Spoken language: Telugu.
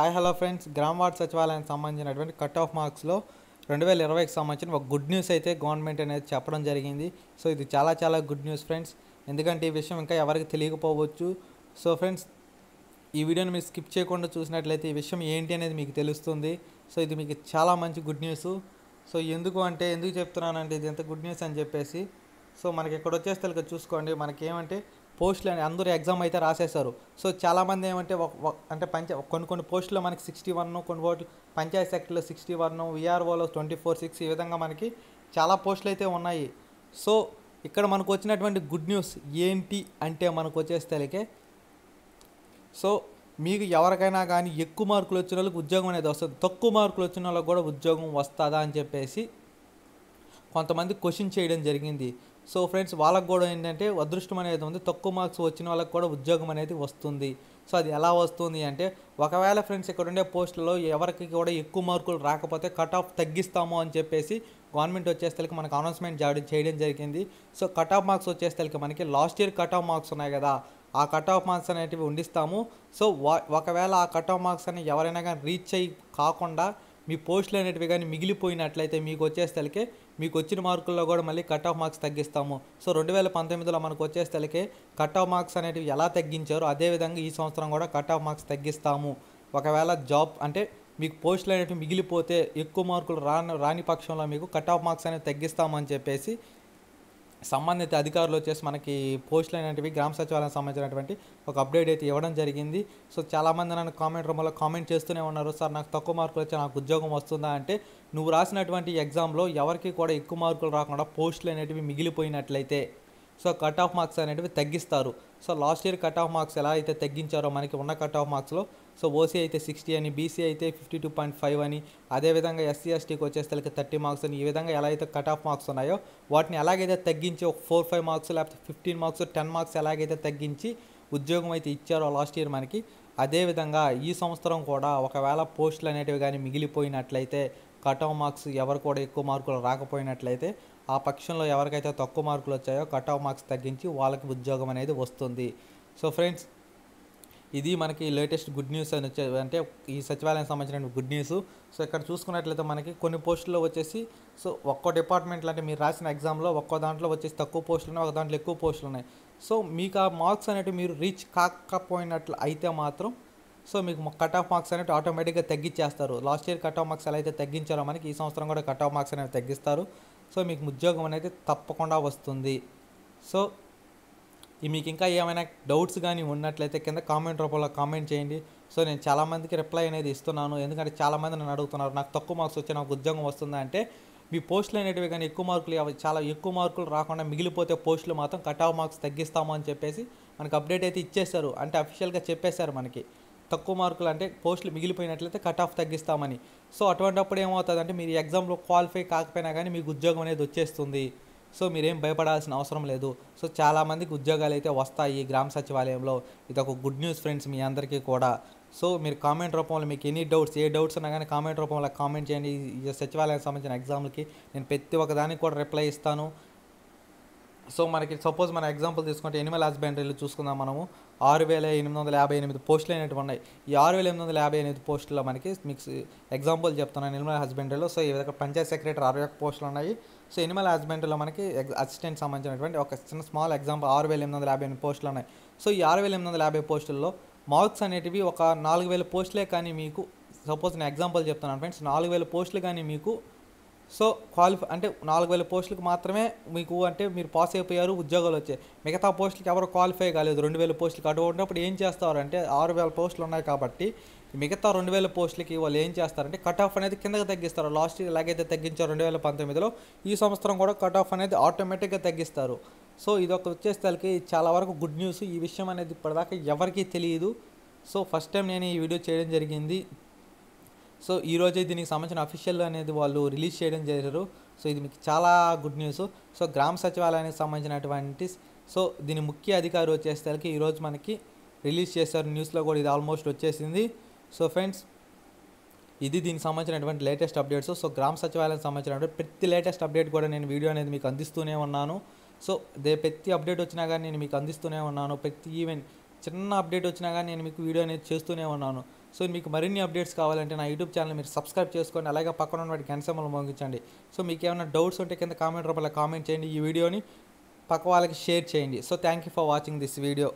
హాయ్ హలో ఫ్రెండ్స్ గ్రామ వార్డ్ సచివాలయానికి సంబంధించినటువంటి కట్ ఆఫ్ మార్క్స్లో రెండు వేల ఇరవైకి సంబంధించిన ఒక గుడ్ న్యూస్ అయితే గవర్నమెంట్ అనేది చెప్పడం జరిగింది సో ఇది చాలా చాలా గుడ్ న్యూస్ ఫ్రెండ్స్ ఎందుకంటే ఈ విషయం ఇంకా ఎవరికి తెలియకపోవచ్చు సో ఫ్రెండ్స్ ఈ వీడియోని మీరు స్కిప్ చేయకుండా చూసినట్లయితే ఈ విషయం ఏంటి అనేది మీకు తెలుస్తుంది సో ఇది మీకు చాలా మంచి గుడ్ న్యూస్ సో ఎందుకు అంటే ఎందుకు చెప్తున్నానంటే ఇది ఎంత గుడ్ న్యూస్ అని చెప్పేసి సో మనకి ఇక్కడ వచ్చేస్తే చూసుకోండి మనకేమంటే పోస్టులు అందరూ ఎగ్జామ్ అయితే రాసేశారు సో చాలామంది ఏమంటే అంటే పంచా కొన్ని కొన్ని పోస్టులు మనకి సిక్స్టీ వన్ కొన్ని పోస్టులు పంచాయత్ సెక్టర్లో సిక్స్టీ వన్ విఆర్ఓలో ట్వంటీ ఫోర్ సిక్స్ ఈ విధంగా మనకి చాలా పోస్టులు అయితే ఉన్నాయి సో ఇక్కడ మనకు వచ్చినటువంటి గుడ్ న్యూస్ ఏంటి అంటే మనకు వచ్చేస్తే సో మీకు ఎవరికైనా కానీ ఎక్కువ మార్కులు వచ్చిన వాళ్ళకి ఉద్యోగం అనేది వస్తుంది తక్కువ మార్కులు వచ్చిన వాళ్ళకి కూడా ఉద్యోగం వస్తుందా అని చెప్పేసి కొంతమంది క్వశ్చన్ చేయడం జరిగింది సో ఫ్రెండ్స్ వాళ్ళకు కూడా ఏంటంటే అదృష్టం అనేది ఉంది తక్కువ మార్క్స్ వచ్చిన వాళ్ళకి కూడా ఉద్యోగం అనేది వస్తుంది సో అది ఎలా వస్తుంది అంటే ఒకవేళ ఫ్రెండ్స్ ఇక్కడ ఉండే పోస్టులలో ఎవరికి కూడా ఎక్కువ మార్కులు రాకపోతే కట్ ఆఫ్ తగ్గిస్తాము అని చెప్పేసి గవర్నమెంట్ వచ్చేసరికి మనకు అనౌన్స్మెంట్ చేయడం జరిగింది సో కట్ ఆఫ్ మార్క్స్ వచ్చేసరికి మనకి last year cut off marks ఉన్నాయి కదా ఆ కట్ ఆఫ్ మార్క్స్ అనేటివి ఉండిస్తాము సో ఒకవేళ ఆ కట్ ఆఫ్ మార్క్స్ అని ఎవరైనా కానీ రీచ్ అయ్యి కాకుండా మీ పోస్టులు అనేటివి కానీ మిగిలిపోయినట్లయితే మీకు వచ్చేసరికి మీకు వచ్చిన మార్కుల్లో కూడా మళ్ళీ కట్ ఆఫ్ మార్క్స్ తగ్గిస్తాము సో రెండు వేల పంతొమ్మిదిలో మనకు వచ్చేసరికి కట్ ఆఫ్ మార్క్స్ అనేటివి ఎలా తగ్గించారో అదేవిధంగా ఈ సంవత్సరం కూడా కట్ ఆఫ్ మార్క్స్ తగ్గిస్తాము ఒకవేళ జాబ్ అంటే మీకు పోస్టులు అనేటివి మిగిలిపోతే ఎక్కువ మార్కులు రాని రాని పక్షంలో మీకు కట్ ఆఫ్ మార్క్స్ అనేవి తగ్గిస్తామని చెప్పేసి సంబంధిత అధికారులు వచ్చేసి మనకి పోస్టులు అనేటివి గ్రామ సచివాలయం సంబంధించినటువంటి ఒక అప్డేట్ అయితే ఇవ్వడం జరిగింది సో చాలామంది నన్ను కామెంట్ రూమ్లో కామెంట్ చేస్తూనే ఉన్నారు సార్ నాకు తక్కువ మార్కులు వచ్చి నాకు ఉద్యోగం వస్తుందా అంటే నువ్వు రాసినటువంటి ఎగ్జామ్లో ఎవరికి కూడా ఎక్కువ మార్కులు రాకుండా పోస్టులు అనేటివి మిగిలిపోయినట్లయితే సో కట్ ఆఫ్ మార్క్స్ అనేటివి తగ్గిస్తారు so last year cut off marks ఎలా అయితే తగ్గించారో మనకి ఉన్న కట్ ఆఫ్ మార్క్స్లో సో ఓసీ అయితే సిక్స్టీ అని బీసీ అయితే ఫిఫ్టీ టూ పాయింట్ ఫైవ్ అని అదేవిధంగా ఎస్సీ ఎస్టీకి వచ్చేసరికి థర్టీ మార్క్స్ అని ఈ విధంగా ఎలా అయితే కట్ ఆఫ్ మార్క్స్ ఉన్నాయో వాటిని ఎలాగైతే తగ్గించి ఒక ఫోర్ ఫైవ్ మార్క్స్ లేకపోతే ఫిఫ్టీన్ మార్క్స్ టెన్ మార్క్స్ ఎలాగైతే తగ్గించి ఉద్యోగం అయితే ఇచ్చారో లాస్ట్ ఇయర్ మనకి అదేవిధంగా ఈ సంవత్సరం కూడా ఒకవేళ పోస్టులు అనేటివి కానీ మిగిలిపోయినట్లయితే కట్ ఆఫ్ మార్క్స్ ఎవరు కూడా ఎక్కువ మార్కులు రాకపోయినట్లయితే ఆ పక్షంలో ఎవరికైతే తక్కువ మార్కులు వచ్చాయో కట్ ఆఫ్ మార్క్స్ తగ్గించి వాళ్ళకి ఉద్యోగం అనేది వస్తుంది సో ఫ్రెండ్స్ ఇది మనకి లేటెస్ట్ గుడ్ న్యూస్ అని వచ్చే అంటే ఈ సచివాలయం సంబంధించిన గుడ్ న్యూస్ సో ఇక్కడ చూసుకున్నట్లయితే మనకి కొన్ని పోస్టుల్లో వచ్చేసి సో ఒక్కో డిపార్ట్మెంట్ అంటే మీరు రాసిన ఎగ్జామ్లో ఒక్కో దాంట్లో వచ్చేసి తక్కువ పోస్టులు ఉన్నాయి ఒక దాంట్లో ఎక్కువ పోస్టులు ఉన్నాయి సో మీకు ఆ మార్క్స్ అనేవి మీరు రీచ్ కాకపోయినట్లు అయితే మాత్రం సో మీకు కట్ ఆఫ్ మార్క్స్ అనేవి ఆటోమేటిక్గా తగ్గించేస్తారు last year cut off marks ఎలా అయితే తగ్గించాలో మనకి ఈ సంవత్సరం కూడా కట్ ఆఫ్ మార్క్స్ అనేవి తగ్గిస్తారు సో మీకు ఉద్యోగం అనేది తప్పకుండా వస్తుంది సో మీకు ఇంకా ఏమైనా డౌట్స్ కానీ ఉన్నట్లయితే కింద కామెంట్ రూపంలో కామెంట్ చేయండి సో నేను చాలామందికి రిప్లై అనేది ఇస్తున్నాను ఎందుకంటే చాలామంది నన్ను అడుగుతున్నారు నాకు తక్కువ మార్క్స్ వచ్చి నాకు ఉద్యోగం వస్తుందా అంటే మీ పోస్టులు అనేటివి కానీ ఎక్కువ మార్కులు చాలా ఎక్కువ మార్కులు రాకుండా మిగిలిపోతే పోస్టులు మాత్రం కట్ ఆఫ్ మార్క్స్ తగ్గిస్తాము అని చెప్పేసి మనకు అప్డేట్ అయితే ఇచ్చేస్తారు అంటే అఫీషియల్గా చెప్పేశారు మనకి తక్కువ మార్కులు అంటే పోస్టులు మిగిలిపోయినట్లయితే కట్ ఆఫ్ తగ్గిస్తామని సో అటువంటిప్పుడు ఏమవుతుందంటే మీరు ఎగ్జామ్లో క్వాలిఫై కాకపోయినా కానీ మీకు ఉద్యోగం అనేది వచ్చేస్తుంది సో మీరేం భయపడాల్సిన అవసరం లేదు సో చాలామందికి ఉద్యోగాలు అయితే వస్తాయి గ్రామ సచివాలయంలో ఇది ఒక గుడ్ న్యూస్ ఫ్రెండ్స్ మీ అందరికీ కూడా సో మీరు కామెంట్ రూపంలో మీకు ఎనీ డౌట్స్ ఏ డౌట్స్ ఉన్నా కానీ కామెంట్ రూపంలో కామెంట్ చేయండి సచివాలయానికి సంబంధించిన ఎగ్జామ్లకి నేను ప్రతి ఒక్కదానికి కూడా రిప్లై ఇస్తాను సో మనకి సపోజ్ మన ఎగ్జాంపుల్ తీసుకుంటే ఎనిమల్ హస్బెండరీలు చూసుకుందాం మనము ఆరు వేల ఎనిమిది వందల యాభై ఎనిమిది పోస్టులు అనేవి ఉన్నాయి ఈ ఆరు వేల ఎనిమిది వందల యాభై ఎనిమిది పోస్టుల్లో మనకి మీకు ఎగ్జాంపుల్ చెప్తున్నాను ఎనిమల్ హస్బెండరీలో సో ఈ విధంగా పంచాయత్ సెక్రటరీ అరవై ఒక్క పోస్టులు ఉన్నాయి సో ఎనిమల్ హస్బెండరీలో మనకి అసిస్టెంట్ సంబంధించినటువంటి ఒక చిన్న స్మాల్ ఎగ్జాంపుల్ ఆరు వేల ఎనిమిది వందల యాభై ఎనిమిది పోస్టులు ఉన్నాయి సో ఈ ఆరు వేల ఎనిమిది వందల యాభై పోస్టుల్లో మార్క్స్ అనేటివి ఒక నాలుగు వేల పోస్టులే కానీ మీకు సపోజ్ నేను ఎగ్జాంపుల్ చెప్తున్నాను ఫ్రెండ్స్ నాలుగు వేల పోస్టులు కానీ మీకు సో క్వాలిఫై అంటే నాలుగు వేల పోస్టులకు మాత్రమే మీకు అంటే మీరు పాస్ అయిపోయారు ఉద్యోగాలు వచ్చాయి మిగతా పోస్టులకి ఎవరు క్వాలిఫై కాలేదు రెండు వేల పోస్టులకి అటు ఉన్నప్పుడు ఏం చేస్తారు అంటే ఆరు వేల పోస్టులు ఉన్నాయి కాబట్టి మిగతా రెండు వేల పోస్టులకి వాళ్ళు ఏం చేస్తారంటే కట్ ఆఫ్ అనేది కిందకి తగ్గిస్తారు లాస్ట్ ఇయర్ ఎలాగైతే తగ్గించారు రెండు వేల పంతొమ్మిదిలో ఈ సంవత్సరం కూడా కట్ ఆఫ్ అనేది ఆటోమేటిక్గా తగ్గిస్తారు సో ఇది ఒక వచ్చేసరికి చాలా వరకు గుడ్ న్యూస్ ఈ విషయం అనేది ఇప్పటిదాకా ఎవరికీ తెలియదు సో ఫస్ట్ టైం నేను ఈ వీడియో చేయడం జరిగింది సో ఈరోజే దీనికి సంబంధించిన అఫీషియల్ అనేది వాళ్ళు రిలీజ్ చేయడం చేశారు సో ఇది మీకు చాలా గుడ్ న్యూస్ సో గ్రామ సచివాలయానికి సంబంధించినటువంటి సో దీని ముఖ్య అధికారి వచ్చేసరికి ఈరోజు మనకి రిలీజ్ చేశారు న్యూస్లో కూడా ఇది ఆల్మోస్ట్ వచ్చేసింది సో ఫ్రెండ్స్ ఇది దీనికి సంబంధించినటువంటి లేటెస్ట్ అప్డేట్స్ సో గ్రామ సచివాలయానికి సంబంధించినటువంటి ప్రతి లేటెస్ట్ అప్డేట్ కూడా నేను వీడియో అనేది మీకు అందిస్తూనే ఉన్నాను సో దే ప్రతి అప్డేట్ వచ్చినా కానీ నేను మీకు అందిస్తూనే ఉన్నాను ప్రతి ఈవెంట్ చిన్న అప్డేట్ వచ్చినా కానీ నేను మీకు వీడియో అనేది చేస్తూనే ఉన్నాను సో మీకు మరిన్ని అప్డేట్స్ కావాలంటే నా యూట్యూబ్ ఛానల్ మీరు సబ్స్క్రైబ్ చేసుకోండి అలాగే పక్కన ఉన్న వాటి గంటసమ్మలు మోగించండి సో మీకు ఏమైనా డౌట్స్ ఉంటే కింద కామెంట్ రూపంలో కామెంట్ చేయండి ఈ వీడియోని పక్క వాళ్ళకి షేర్ చేయండి so thank you for watching this video